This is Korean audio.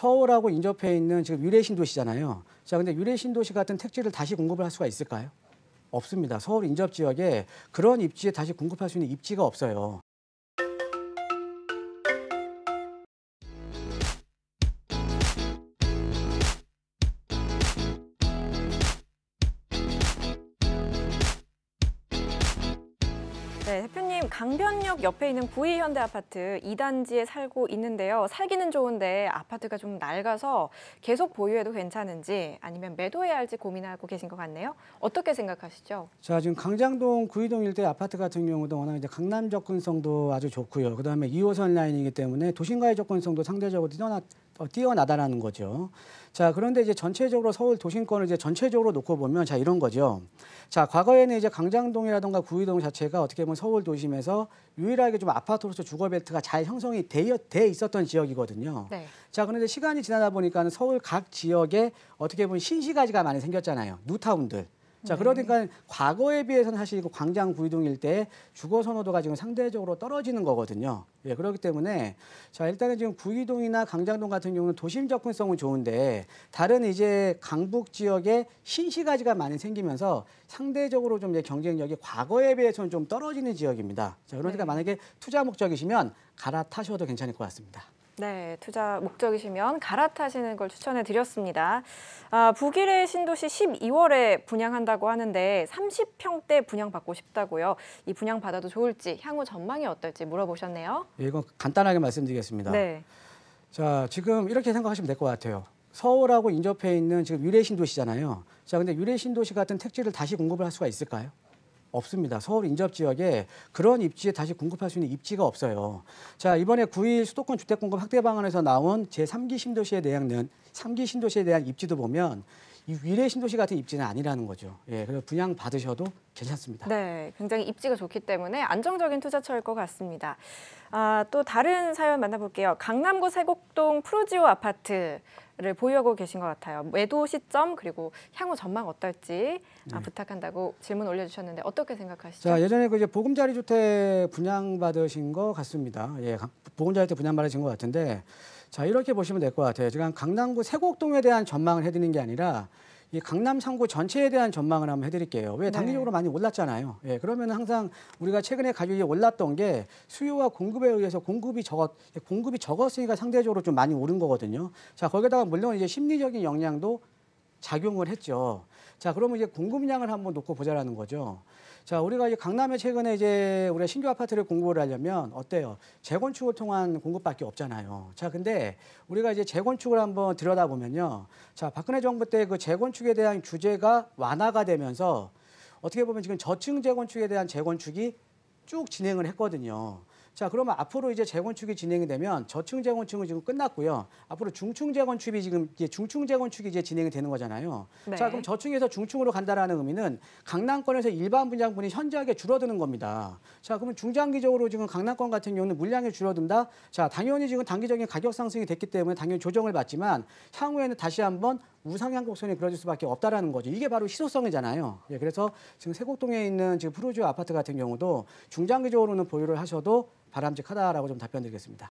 서울하고 인접해 있는 지금 유래신도시잖아요 자, 근데 유래신도시 같은 택지를 다시 공급을 할 수가 있을까요? 없습니다. 서울 인접 지역에 그런 입지에 다시 공급할 수 있는 입지가 없어요. 네, 대표님 강변역 옆에 있는 구이현대아파트 2단지에 살고 있는데요. 살기는 좋은데 아파트가 좀 낡아서 계속 보유해도 괜찮은지 아니면 매도해야 할지 고민하고 계신 것 같네요. 어떻게 생각하시죠? 자, 지금 강장동 구이동 일대 아파트 같은 경우도 워낙 이제 강남 접근성도 아주 좋고요. 그다음에 2호선 라인이기 때문에 도심과의 접근성도 상대적으로 뛰어나 어, 뛰어나다라는 거죠. 자, 그런데 이제 전체적으로 서울 도심권을 이제 전체적으로 놓고 보면 자 이런 거죠. 자, 과거에는 이제 강장동이라든가 구의동 자체가 어떻게 보면 서울 도심에서 유일하게 좀 아파트로서 주거 벨트가 잘 형성이 되어, 돼 있었던 지역이거든요. 네. 자, 그런데 시간이 지나다 보니까 서울 각 지역에 어떻게 보면 신시가지가 많이 생겼잖아요. 뉴타운들. 자 네. 그러니까 과거에 비해서는 사실 그 광장 구이동 일대 주거 선호도가 지금 상대적으로 떨어지는 거거든요. 예, 그렇기 때문에 자 일단은 지금 구이동이나 강장동 같은 경우는 도심 접근성은 좋은데 다른 이제 강북 지역에 신시가지가 많이 생기면서 상대적으로 좀 이제 경쟁력이 과거에 비해서는 좀 떨어지는 지역입니다. 자 그러니까 네. 만약에 투자 목적이시면 갈아타셔도 괜찮을 것 같습니다. 네, 투자 목적이시면 갈아타시는 걸 추천해 드렸습니다. 아, 북일의 신도시 12월에 분양한다고 하는데 30평대 분양받고 싶다고요. 이 분양받아도 좋을지 향후 전망이 어떨지 물어보셨네요. 예, 이건 간단하게 말씀드리겠습니다. 네. 자, 지금 이렇게 생각하시면 될 것 같아요. 서울하고 인접해 있는 지금 유래 신도시잖아요. 자, 근데 유래 신도시 같은 택지를 다시 공급을 할 수가 있을까요? 없습니다. 서울 인접 지역에 그런 입지에 다시 공급할 수 있는 입지가 없어요. 자, 이번에 9일 수도권 주택 공급 확대 방안에서 나온 제3기 신도시에 대한 3기 신도시에 대한 입지도 보면 이 위례 신도시 같은 입지는 아니라는 거죠. 예, 그래서 분양 받으셔도 괜찮습니다. 네, 굉장히 입지가 좋기 때문에 안정적인 투자처일 것 같습니다. 아, 또 다른 사연 만나볼게요. 강남구 세곡동 프로지오 아파트 를 보유하고 계신 것 같아요. 매도 시점 그리고 향후 전망 어떨지 네. 아, 부탁한다고 질문 올려주셨는데 어떻게 생각하시죠? 자 예전에 그 이제 보금자리 주택 분양 받으신 것 같습니다. 예, 보금자리 주택 분양 받으신 것 같은데 자 이렇게 보시면 될 것 같아요. 지금 강남구 세곡동에 대한 전망을 해드리는 게 아니라 이 강남 상구 전체에 대한 전망을 한번 해드릴게요. 왜 네. 단기적으로 네. 많이 올랐잖아요. 예, 그러면 항상 우리가 최근에 가격이 올랐던 게 수요와 공급에 의해서 공급이 적었 공급이 적었으니까 상대적으로 좀 많이 오른 거거든요. 자 거기다가 물론 이제 심리적인 영향도 작용을 했죠. 자, 그러면 이제 공급량을 한번 놓고 보자라는 거죠. 자, 우리가 이제 강남에 최근에 이제 우리가 신규 아파트를 공급을 하려면 어때요? 재건축을 통한 공급밖에 없잖아요. 자, 근데 우리가 이제 재건축을 한번 들여다보면요. 자, 박근혜 정부 때 그 재건축에 대한 규제가 완화가 되면서 어떻게 보면 지금 저층 재건축에 대한 재건축이 쭉 진행을 했거든요. 자, 그러면 앞으로 이제 재건축이 진행이 되면 저층 재건축은 지금 끝났고요. 앞으로 중층 재건축이 지금 이제 중층 재건축이 이제 진행이 되는 거잖아요. 네. 자, 그럼 저층에서 중층으로 간다라는 의미는 강남권에서 일반 분양분이 현저하게 줄어드는 겁니다. 자, 그러면 중장기적으로 지금 강남권 같은 경우는 물량이 줄어든다. 자, 당연히 지금 단기적인 가격 상승이 됐기 때문에 당연히 조정을 받지만 향후에는 다시 한번 우상향 곡선이 그려질 수밖에 없다라는 거죠. 이게 바로 희소성이잖아요. 예, 그래서 지금 세곡동에 있는 지금 프로듀 아파트 같은 경우도 중장기적으로는 보유를 하셔도 바람직하다라고 좀 답변드리겠습니다.